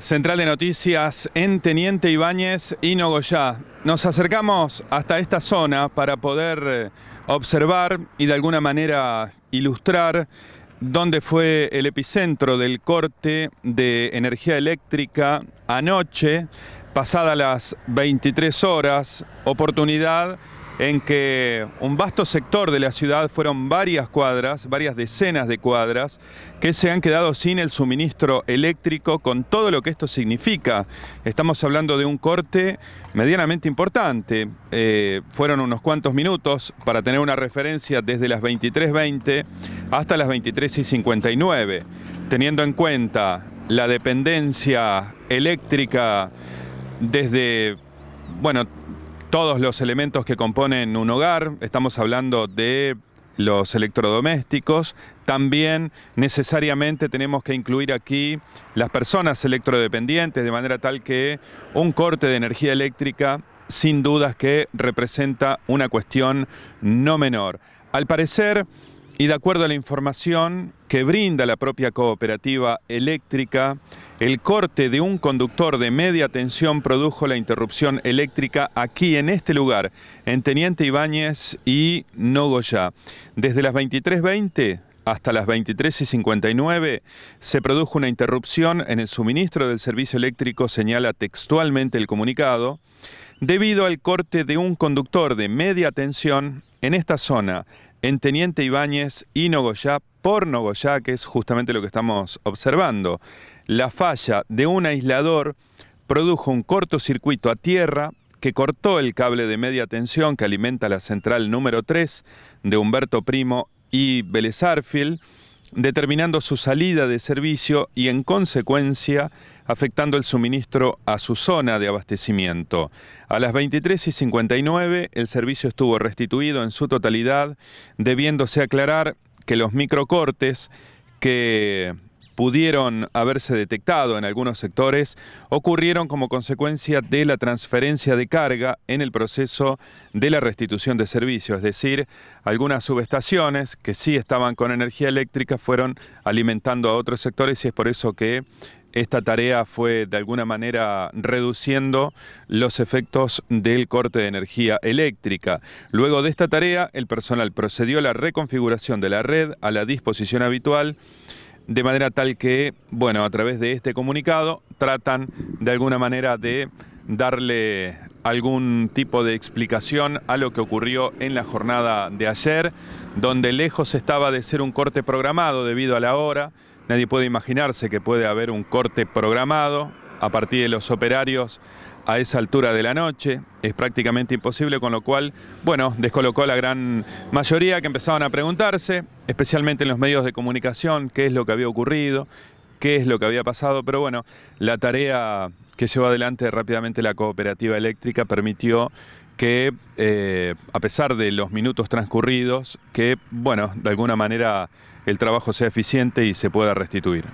Central de Noticias en Teniente Ibáñez y Nogoyá. Nos acercamos hasta esta zona para poder eh, observar y de alguna manera ilustrar dónde fue el epicentro del corte de energía eléctrica anoche, pasada las 23 horas, oportunidad en que un vasto sector de la ciudad fueron varias cuadras, varias decenas de cuadras, que se han quedado sin el suministro eléctrico con todo lo que esto significa. Estamos hablando de un corte medianamente importante. Eh, fueron unos cuantos minutos para tener una referencia desde las 23.20 hasta las 23.59, teniendo en cuenta la dependencia eléctrica desde, bueno, todos los elementos que componen un hogar, estamos hablando de los electrodomésticos, también necesariamente tenemos que incluir aquí las personas electrodependientes, de manera tal que un corte de energía eléctrica sin dudas que representa una cuestión no menor. Al parecer, y de acuerdo a la información que brinda la propia cooperativa eléctrica, el corte de un conductor de media tensión produjo la interrupción eléctrica aquí, en este lugar, en Teniente Ibáñez y Nogoya. Desde las 23.20 hasta las 23.59 se produjo una interrupción en el suministro del servicio eléctrico, señala textualmente el comunicado, debido al corte de un conductor de media tensión en esta zona, en Teniente Ibáñez y Nogoyá, por Nogoyá, que es justamente lo que estamos observando. La falla de un aislador produjo un cortocircuito a tierra que cortó el cable de media tensión que alimenta la central número 3 de Humberto Primo y Vélez determinando su salida de servicio y en consecuencia afectando el suministro a su zona de abastecimiento. A las 23 y 59 el servicio estuvo restituido en su totalidad, debiéndose aclarar que los microcortes que pudieron haberse detectado en algunos sectores ocurrieron como consecuencia de la transferencia de carga en el proceso de la restitución de servicios. es decir, algunas subestaciones que sí estaban con energía eléctrica fueron alimentando a otros sectores y es por eso que esta tarea fue de alguna manera reduciendo los efectos del corte de energía eléctrica. Luego de esta tarea, el personal procedió a la reconfiguración de la red a la disposición habitual de manera tal que, bueno, a través de este comunicado tratan de alguna manera de darle algún tipo de explicación a lo que ocurrió en la jornada de ayer, donde lejos estaba de ser un corte programado debido a la hora. Nadie puede imaginarse que puede haber un corte programado a partir de los operarios a esa altura de la noche, es prácticamente imposible, con lo cual, bueno, descolocó a la gran mayoría que empezaban a preguntarse, especialmente en los medios de comunicación, qué es lo que había ocurrido, qué es lo que había pasado, pero bueno, la tarea que llevó adelante rápidamente la cooperativa eléctrica permitió que, eh, a pesar de los minutos transcurridos, que, bueno, de alguna manera el trabajo sea eficiente y se pueda restituir.